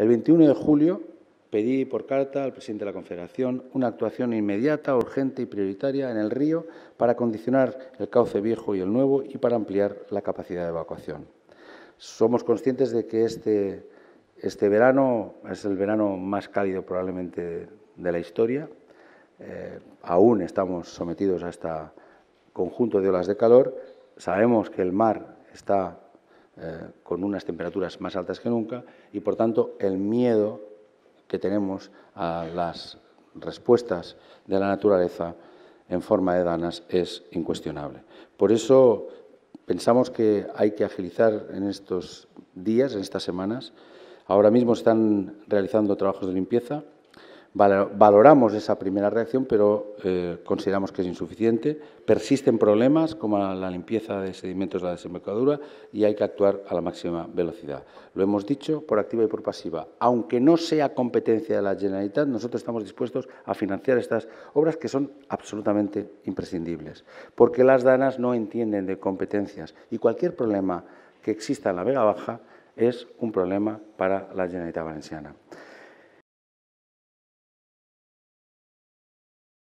El 21 de julio pedí por carta al presidente de la Confederación una actuación inmediata, urgente y prioritaria en el río para condicionar el cauce viejo y el nuevo y para ampliar la capacidad de evacuación. Somos conscientes de que este, este verano es el verano más cálido probablemente de la historia. Eh, aún estamos sometidos a este conjunto de olas de calor. Sabemos que el mar está eh, con unas temperaturas más altas que nunca y, por tanto, el miedo que tenemos a las respuestas de la naturaleza en forma de danas es incuestionable. Por eso pensamos que hay que agilizar en estos días, en estas semanas. Ahora mismo están realizando trabajos de limpieza Valoramos esa primera reacción, pero eh, consideramos que es insuficiente. Persisten problemas como la limpieza de sedimentos de la desembocadura y hay que actuar a la máxima velocidad. Lo hemos dicho por activa y por pasiva. Aunque no sea competencia de la Generalitat, nosotros estamos dispuestos a financiar estas obras que son absolutamente imprescindibles, porque las danas no entienden de competencias y cualquier problema que exista en la Vega Baja es un problema para la Generalitat Valenciana.